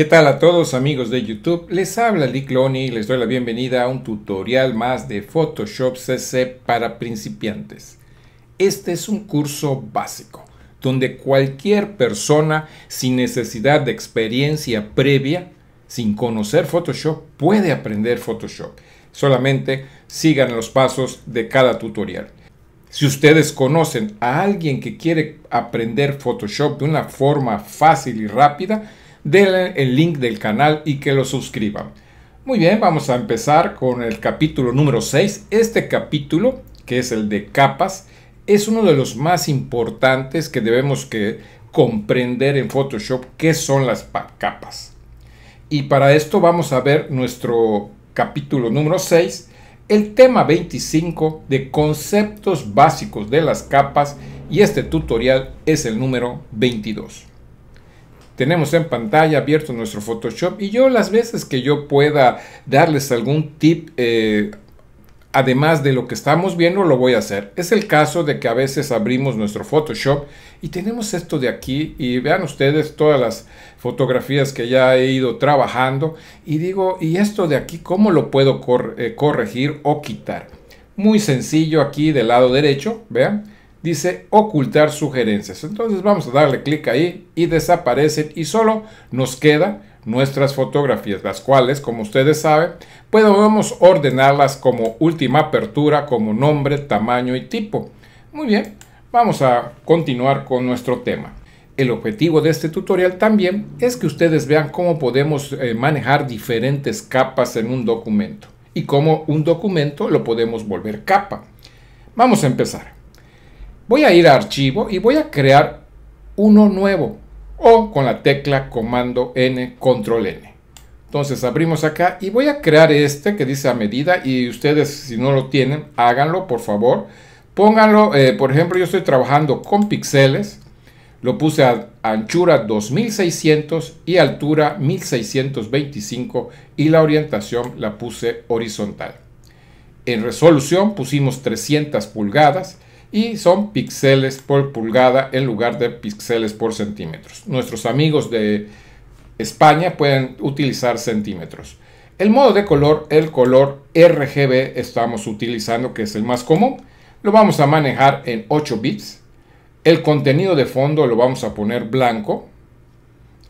¿Qué tal a todos amigos de YouTube? Les habla Lee y les doy la bienvenida a un tutorial más de Photoshop CC para principiantes. Este es un curso básico donde cualquier persona sin necesidad de experiencia previa, sin conocer Photoshop, puede aprender Photoshop. Solamente sigan los pasos de cada tutorial. Si ustedes conocen a alguien que quiere aprender Photoshop de una forma fácil y rápida, denle el link del canal y que lo suscriban. Muy bien, vamos a empezar con el capítulo número 6. Este capítulo, que es el de capas, es uno de los más importantes que debemos que comprender en Photoshop qué son las capas. Y para esto vamos a ver nuestro capítulo número 6, el tema 25 de conceptos básicos de las capas y este tutorial es el número 22. Tenemos en pantalla abierto nuestro Photoshop y yo las veces que yo pueda darles algún tip eh, además de lo que estamos viendo, lo voy a hacer. Es el caso de que a veces abrimos nuestro Photoshop y tenemos esto de aquí y vean ustedes todas las fotografías que ya he ido trabajando y digo, ¿y esto de aquí cómo lo puedo eh, corregir o quitar? Muy sencillo aquí del lado derecho, vean, dice ocultar sugerencias. Entonces vamos a darle clic ahí y desaparecen y solo nos queda nuestras fotografías, las cuales, como ustedes saben, podemos ordenarlas como última apertura, como nombre, tamaño y tipo. Muy bien, vamos a continuar con nuestro tema. El objetivo de este tutorial también es que ustedes vean cómo podemos eh, manejar diferentes capas en un documento y cómo un documento lo podemos volver capa. Vamos a empezar. Voy a ir a archivo y voy a crear uno nuevo o con la tecla comando N, control N. Entonces abrimos acá y voy a crear este que dice a medida y ustedes si no lo tienen, háganlo por favor. Pónganlo, eh, por ejemplo, yo estoy trabajando con píxeles. Lo puse a anchura 2600 y altura 1625 y la orientación la puse horizontal. En resolución pusimos 300 pulgadas y son píxeles por pulgada en lugar de píxeles por centímetros. Nuestros amigos de España pueden utilizar centímetros. El modo de color, el color RGB estamos utilizando, que es el más común. Lo vamos a manejar en 8 bits. El contenido de fondo lo vamos a poner blanco.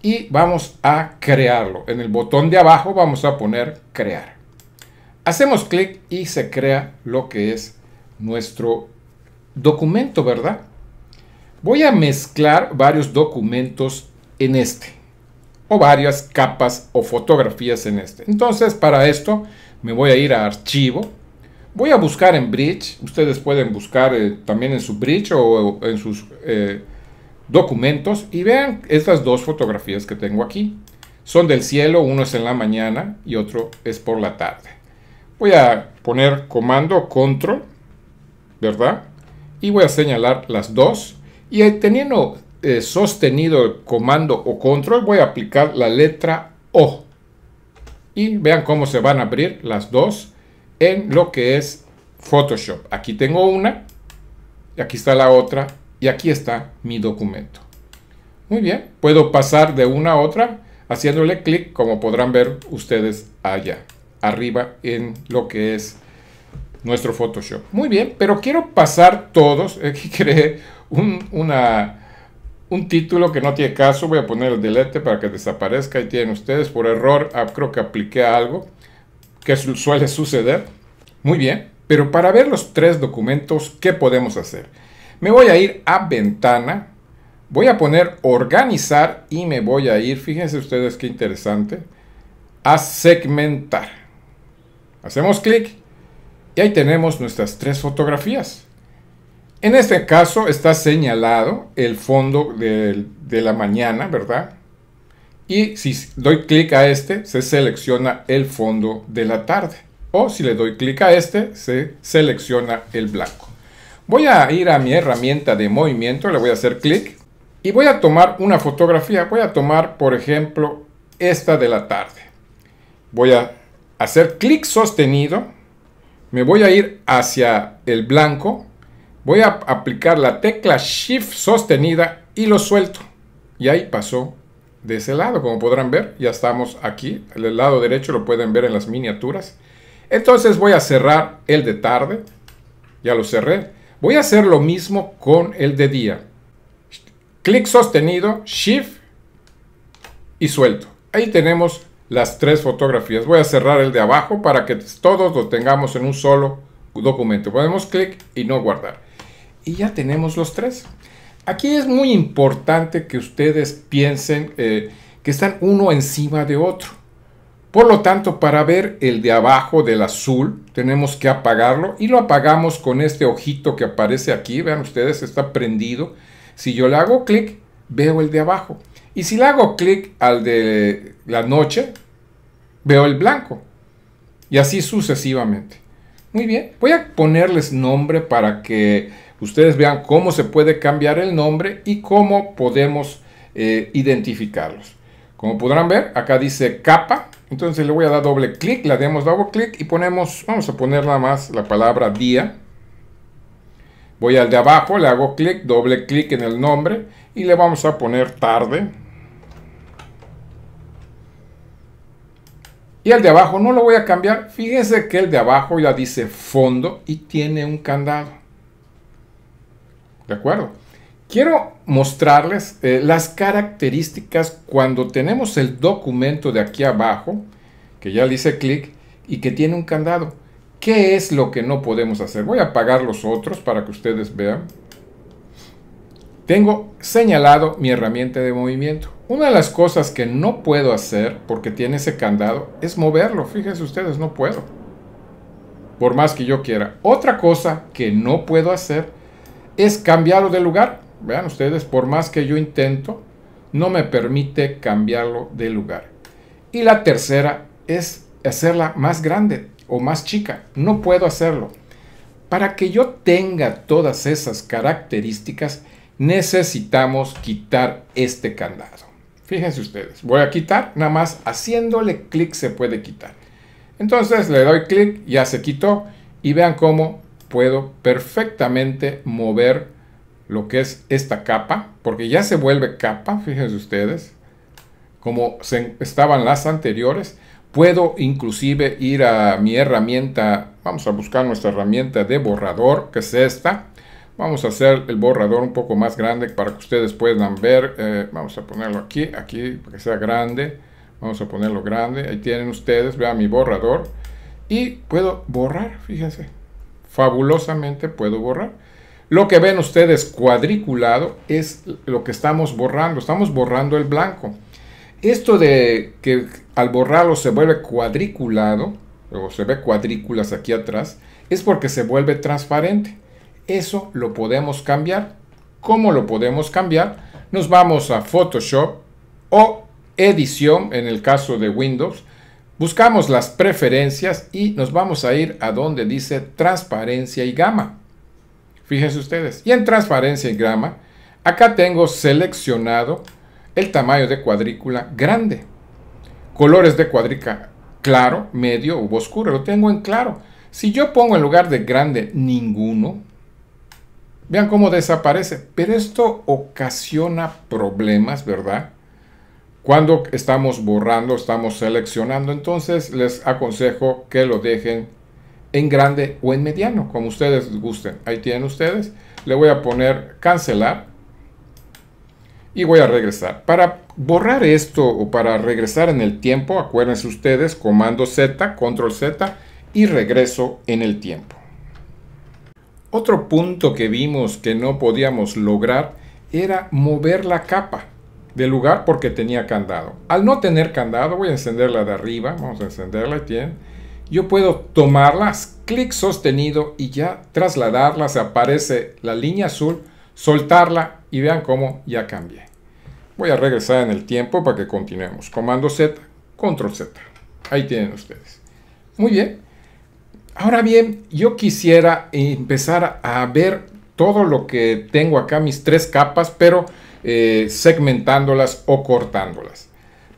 Y vamos a crearlo. En el botón de abajo vamos a poner crear. Hacemos clic y se crea lo que es nuestro documento, ¿verdad? Voy a mezclar varios documentos en este o varias capas o fotografías en este. Entonces, para esto me voy a ir a archivo. Voy a buscar en Bridge. Ustedes pueden buscar eh, también en su Bridge o, en sus eh, documentos y vean estas dos fotografías que tengo aquí. Son del cielo, uno es en la mañana y otro es por la tarde. Voy a poner comando control, ¿verdad? y voy a señalar las dos y teniendo eh, sostenido el comando o control voy a aplicar la letra O y vean cómo se van a abrir las dos en lo que es Photoshop. Aquí tengo una, y aquí está la otra y aquí está mi documento. Muy bien, puedo pasar de una a otra haciéndole clic como podrán ver ustedes allá arriba en lo que es nuestro Photoshop. Muy bien, pero quiero pasar todos. Eh, Aquí creé un, un título que no tiene caso. Voy a poner el delete para que desaparezca. Ahí tienen ustedes. Por error, ah, creo que apliqué algo que suele suceder. Muy bien, pero para ver los tres documentos, ¿qué podemos hacer? Me voy a ir a ventana. Voy a poner organizar y me voy a ir, fíjense ustedes qué interesante, a segmentar. Hacemos clic y ahí tenemos nuestras tres fotografías. En este caso está señalado el fondo de, la mañana, ¿verdad? Y si doy clic a este, se selecciona el fondo de la tarde. O si le doy clic a este, se selecciona el blanco. Voy a ir a mi herramienta de movimiento, le voy a hacer clic y voy a tomar una fotografía. Voy a tomar, por ejemplo, esta de la tarde. Voy a hacer clic sostenido me voy a ir hacia el blanco, voy a aplicar la tecla Shift sostenida y lo suelto. Y ahí pasó de ese lado, como podrán ver, ya estamos aquí, el lado derecho lo pueden ver en las miniaturas. Entonces voy a cerrar el de tarde, ya lo cerré. Voy a hacer lo mismo con el de día. Clic sostenido, Shift y suelto. Ahí tenemos las tres fotografías. Voy a cerrar el de abajo para que todos lo tengamos en un solo documento. podemos clic y no guardar. Y ya tenemos los tres. Aquí es muy importante que ustedes piensen eh, que están uno encima de otro. Por lo tanto, para ver el de abajo del azul, tenemos que apagarlo y lo apagamos con este ojito que aparece aquí. Vean ustedes, está prendido. Si yo le hago clic, veo el de abajo. Y si le hago clic al de la noche, veo el blanco. Y así sucesivamente. Muy bien, voy a ponerles nombre para que ustedes vean cómo se puede cambiar el nombre y cómo podemos eh, identificarlos. Como podrán ver, acá dice capa, entonces le voy a dar doble clic, le damos doble clic y ponemos, vamos a poner nada más la palabra día. Voy al de abajo, le hago clic, doble clic en el nombre y le vamos a poner tarde. Y el de abajo no lo voy a cambiar. Fíjense que el de abajo ya dice fondo y tiene un candado. ¿De acuerdo? Quiero mostrarles eh, las características cuando tenemos el documento de aquí abajo, que ya dice clic y que tiene un candado. ¿Qué es lo que no podemos hacer? Voy a apagar los otros para que ustedes vean. Tengo señalado mi herramienta de movimiento. Una de las cosas que no puedo hacer, porque tiene ese candado, es moverlo. Fíjense ustedes, no puedo. Por más que yo quiera. Otra cosa que no puedo hacer es cambiarlo de lugar. Vean ustedes, por más que yo intento, no me permite cambiarlo de lugar. Y la tercera es hacerla más grande o más chica. No puedo hacerlo. Para que yo tenga todas esas características, necesitamos quitar este candado. Fíjense ustedes, voy a quitar, nada más haciéndole clic se puede quitar. Entonces le doy clic, ya se quitó y vean cómo puedo perfectamente mover lo que es esta capa, porque ya se vuelve capa, fíjense ustedes, como se estaban las anteriores. Puedo inclusive ir a mi herramienta, vamos a buscar nuestra herramienta de borrador, que es esta, Vamos a hacer el borrador un poco más grande para que ustedes puedan ver. Eh, vamos a ponerlo aquí, aquí, para que sea grande. Vamos a ponerlo grande. Ahí tienen ustedes, vean mi borrador. Y puedo borrar, fíjense. Fabulosamente puedo borrar. Lo que ven ustedes cuadriculado es lo que estamos borrando. Estamos borrando el blanco. Esto de que al borrarlo se vuelve cuadriculado, o se ve cuadrículas aquí atrás, es porque se vuelve transparente. Eso lo podemos cambiar. ¿Cómo lo podemos cambiar? Nos vamos a Photoshop o edición en el caso de Windows. Buscamos las preferencias y nos vamos a ir a donde dice transparencia y gama. Fíjense ustedes. Y en transparencia y gama, acá tengo seleccionado el tamaño de cuadrícula grande. Colores de cuadrícula claro, medio u oscuro. Lo tengo en claro. Si yo pongo en lugar de grande ninguno, Vean cómo desaparece. Pero esto ocasiona problemas, ¿verdad? Cuando estamos borrando, estamos seleccionando, entonces les aconsejo que lo dejen en grande o en mediano, como ustedes gusten. Ahí tienen ustedes. Le voy a poner cancelar y voy a regresar. Para borrar esto o para regresar en el tiempo, acuérdense ustedes, comando Z, control Z y regreso en el tiempo. Otro punto que vimos que no podíamos lograr era mover la capa del lugar porque tenía candado. Al no tener candado, voy a encenderla de arriba, vamos a encenderla, tienen. Yo puedo tomarlas, clic sostenido y ya trasladarla, se aparece la línea azul, soltarla y vean cómo ya cambié. Voy a regresar en el tiempo para que continuemos. Comando Z, Control Z. Ahí tienen ustedes. Muy bien. Ahora bien, yo quisiera empezar a ver todo lo que tengo acá, mis tres capas, pero eh, segmentándolas o cortándolas.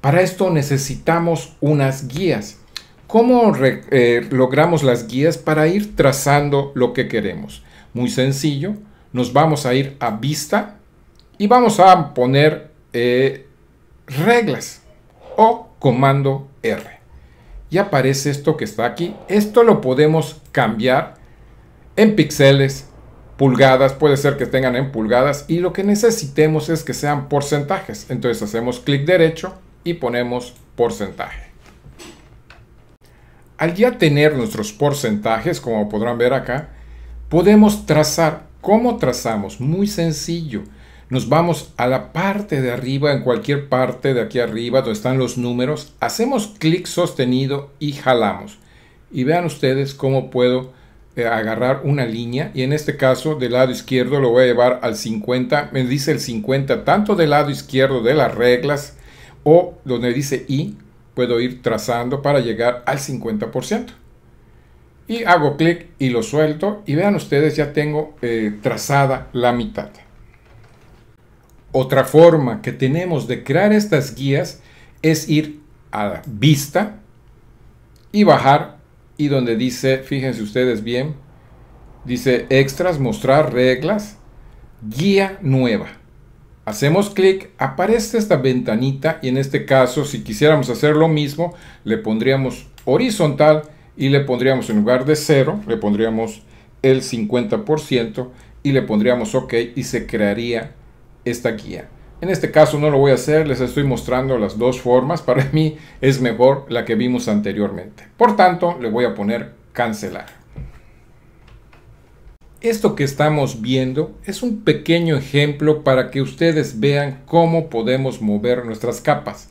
Para esto necesitamos unas guías. ¿Cómo eh, logramos las guías para ir trazando lo que queremos? Muy sencillo, nos vamos a ir a vista y vamos a poner eh, reglas o comando R y aparece esto que está aquí. Esto lo podemos cambiar en píxeles, pulgadas, puede ser que tengan en pulgadas y lo que necesitemos es que sean porcentajes. Entonces hacemos clic derecho y ponemos porcentaje. Al ya tener nuestros porcentajes, como podrán ver acá, podemos trazar. ¿Cómo trazamos? Muy sencillo. Nos vamos a la parte de arriba, en cualquier parte de aquí arriba donde están los números, hacemos clic sostenido y jalamos. Y vean ustedes cómo puedo eh, agarrar una línea y en este caso del lado izquierdo lo voy a llevar al 50, me dice el 50 tanto del lado izquierdo de las reglas o donde dice y puedo ir trazando para llegar al 50% y hago clic y lo suelto y vean ustedes ya tengo eh, trazada la mitad otra forma que tenemos de crear estas guías es ir a vista y bajar y donde dice, fíjense ustedes bien, dice extras, mostrar reglas, guía nueva. Hacemos clic, aparece esta ventanita y en este caso si quisiéramos hacer lo mismo, le pondríamos horizontal y le pondríamos en lugar de 0, le pondríamos el 50% y le pondríamos OK y se crearía esta guía. En este caso no lo voy a hacer, les estoy mostrando las dos formas. Para mí es mejor la que vimos anteriormente. Por tanto, le voy a poner cancelar. Esto que estamos viendo es un pequeño ejemplo para que ustedes vean cómo podemos mover nuestras capas.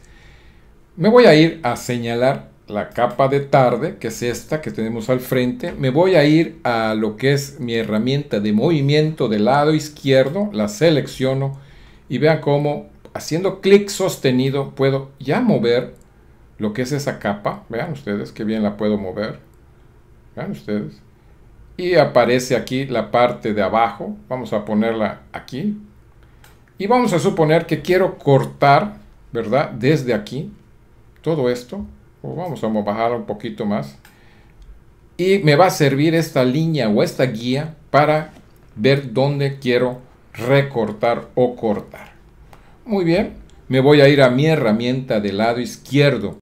Me voy a ir a señalar la capa de tarde, que es esta que tenemos al frente, me voy a ir a lo que es mi herramienta de movimiento del lado izquierdo, la selecciono y vean cómo haciendo clic sostenido puedo ya mover lo que es esa capa, vean ustedes que bien la puedo mover, vean ustedes, y aparece aquí la parte de abajo, vamos a ponerla aquí, y vamos a suponer que quiero cortar, ¿verdad? Desde aquí, todo esto, pues vamos a bajar un poquito más. Y me va a servir esta línea o esta guía para ver dónde quiero recortar o cortar. Muy bien, me voy a ir a mi herramienta del lado izquierdo.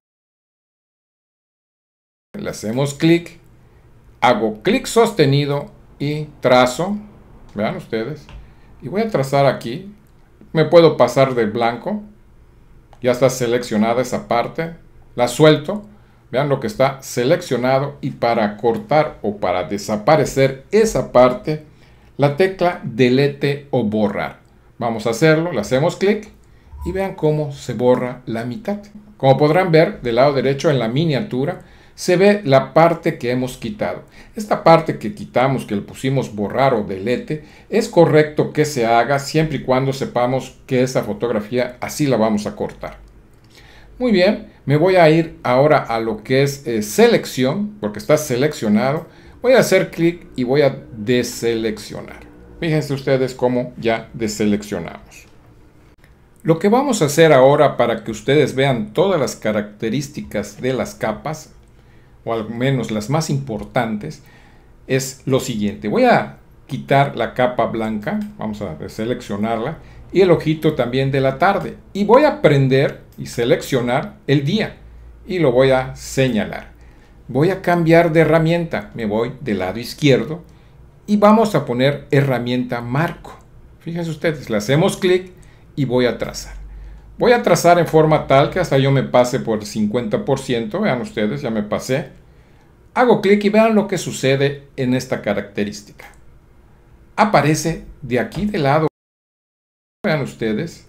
Le hacemos clic, hago clic sostenido y trazo. Vean ustedes. Y voy a trazar aquí. Me puedo pasar de blanco. Ya está seleccionada esa parte la suelto, vean lo que está seleccionado y para cortar o para desaparecer esa parte, la tecla delete o borrar. Vamos a hacerlo, le hacemos clic y vean cómo se borra la mitad. Como podrán ver, del lado derecho en la miniatura se ve la parte que hemos quitado. Esta parte que quitamos, que le pusimos borrar o delete, es correcto que se haga siempre y cuando sepamos que esa fotografía así la vamos a cortar. Muy bien, me voy a ir ahora a lo que es eh, selección, porque está seleccionado. Voy a hacer clic y voy a deseleccionar. Fíjense ustedes cómo ya deseleccionamos. Lo que vamos a hacer ahora para que ustedes vean todas las características de las capas, o al menos las más importantes, es lo siguiente. Voy a quitar la capa blanca, vamos a deseleccionarla. y el ojito también de la tarde. Y voy a prender y seleccionar el día y lo voy a señalar. Voy a cambiar de herramienta, me voy del lado izquierdo y vamos a poner herramienta marco. Fíjense ustedes, le hacemos clic y voy a trazar. Voy a trazar en forma tal que hasta yo me pase por el 50%, vean ustedes, ya me pasé. Hago clic y vean lo que sucede en esta característica. Aparece de aquí de lado, vean ustedes,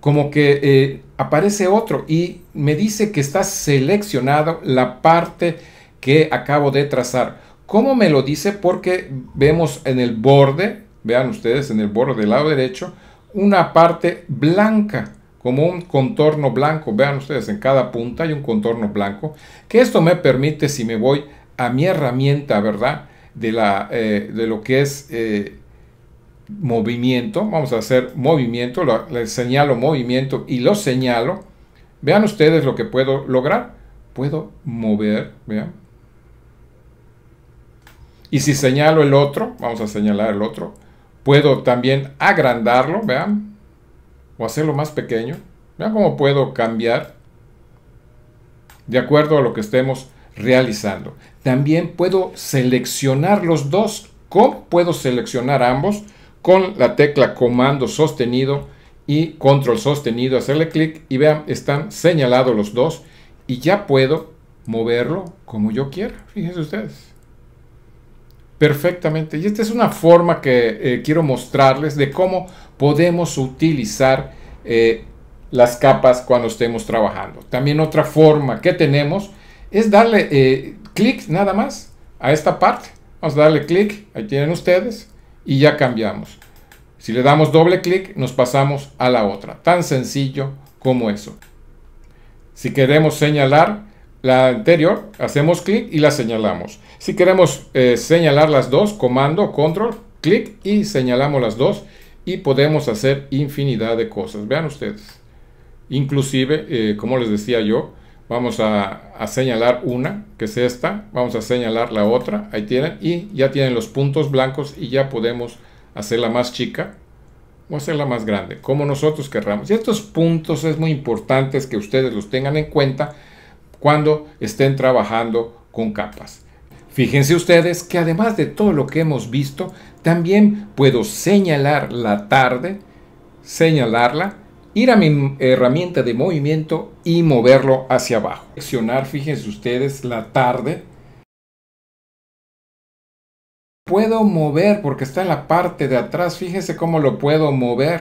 como que eh, aparece otro y me dice que está seleccionado la parte que acabo de trazar. ¿Cómo me lo dice? Porque vemos en el borde, vean ustedes, en el borde del lado derecho, una parte blanca, como un contorno blanco. Vean ustedes, en cada punta hay un contorno blanco. Que esto me permite, si me voy a mi herramienta, ¿verdad? De, la, eh, de lo que es eh, movimiento, vamos a hacer movimiento, le señalo movimiento y lo señalo, vean ustedes lo que puedo lograr. Puedo mover, vean. Y si señalo el otro, vamos a señalar el otro, puedo también agrandarlo, vean, o hacerlo más pequeño. Vean cómo puedo cambiar de acuerdo a lo que estemos realizando. También puedo seleccionar los dos. ¿Cómo puedo seleccionar ambos? con la tecla comando sostenido y control sostenido, hacerle clic y vean, están señalados los dos y ya puedo moverlo como yo quiera, fíjense ustedes. Perfectamente. Y esta es una forma que eh, quiero mostrarles de cómo podemos utilizar eh, las capas cuando estemos trabajando. También otra forma que tenemos es darle eh, clic nada más a esta parte. Vamos a darle clic, ahí tienen ustedes y ya cambiamos. Si le damos doble clic, nos pasamos a la otra. Tan sencillo como eso. Si queremos señalar la anterior, hacemos clic y la señalamos. Si queremos eh, señalar las dos, comando, control, clic y señalamos las dos y podemos hacer infinidad de cosas. Vean ustedes. Inclusive, eh, como les decía yo, Vamos a, señalar una, que es esta. Vamos a señalar la otra. Ahí tienen. Y ya tienen los puntos blancos y ya podemos hacerla más chica o hacerla más grande, como nosotros querramos. Y estos puntos es muy importante que ustedes los tengan en cuenta cuando estén trabajando con capas. Fíjense ustedes que además de todo lo que hemos visto, también puedo señalar la tarde, señalarla ir a mi herramienta de movimiento y moverlo hacia abajo. Seleccionar, fíjense ustedes, la tarde. Puedo mover porque está en la parte de atrás. Fíjense cómo lo puedo mover.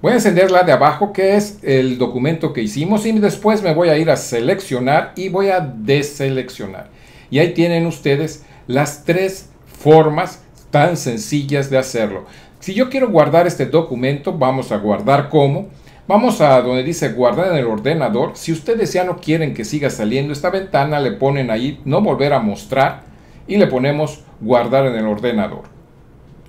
Voy a encender la de abajo que es el documento que hicimos y después me voy a ir a seleccionar y voy a deseleccionar. Y ahí tienen ustedes las tres formas tan sencillas de hacerlo. Si yo quiero guardar este documento, vamos a guardar como. Vamos a donde dice guardar en el ordenador. Si ustedes ya no quieren que siga saliendo esta ventana, le ponen ahí no volver a mostrar y le ponemos guardar en el ordenador.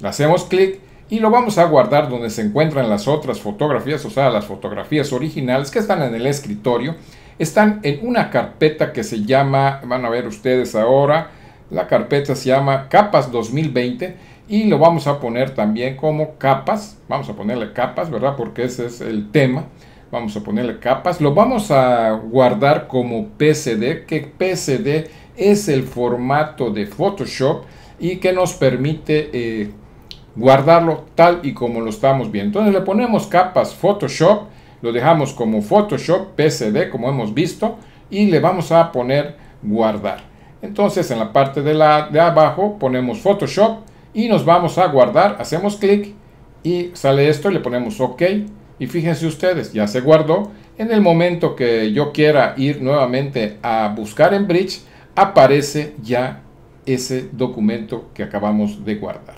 hacemos clic y lo vamos a guardar donde se encuentran las otras fotografías, o sea, las fotografías originales que están en el escritorio. Están en una carpeta que se llama, van a ver ustedes ahora, la carpeta se llama Capas 2020 y lo vamos a poner también como capas, vamos a ponerle capas, ¿verdad? Porque ese es el tema, vamos a ponerle capas, lo vamos a guardar como PSD, que PSD es el formato de Photoshop y que nos permite eh, guardarlo tal y como lo estamos viendo. Entonces le ponemos capas Photoshop, lo dejamos como Photoshop PSD como hemos visto y le vamos a poner guardar. Entonces en la parte de, la, de abajo ponemos Photoshop y nos vamos a guardar, hacemos clic y sale esto y le ponemos OK. Y fíjense ustedes, ya se guardó. En el momento que yo quiera ir nuevamente a buscar en Bridge, aparece ya ese documento que acabamos de guardar.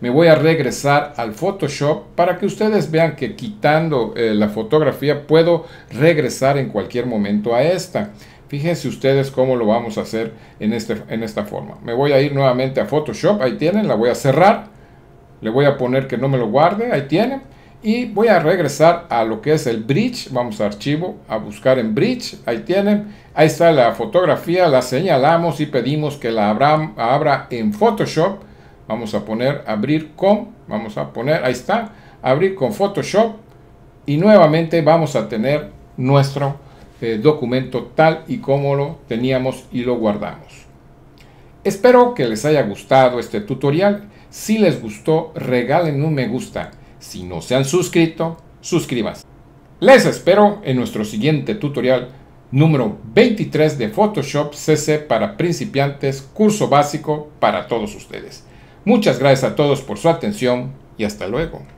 Me voy a regresar al Photoshop para que ustedes vean que quitando eh, la fotografía puedo regresar en cualquier momento a esta. Fíjense ustedes cómo lo vamos a hacer en, este, en esta forma. Me voy a ir nuevamente a Photoshop, ahí tienen, la voy a cerrar. Le voy a poner que no me lo guarde, ahí tienen. Y voy a regresar a lo que es el bridge, vamos a archivo, a buscar en bridge, ahí tienen. Ahí está la fotografía, la señalamos y pedimos que la abra, abra en Photoshop. Vamos a poner abrir con, vamos a poner, ahí está, abrir con Photoshop. Y nuevamente vamos a tener nuestro este documento tal y como lo teníamos y lo guardamos. Espero que les haya gustado este tutorial. Si les gustó, regalen un me gusta. Si no se han suscrito, suscríbanse. Les espero en nuestro siguiente tutorial número 23 de Photoshop CC para principiantes, curso básico para todos ustedes. Muchas gracias a todos por su atención y hasta luego.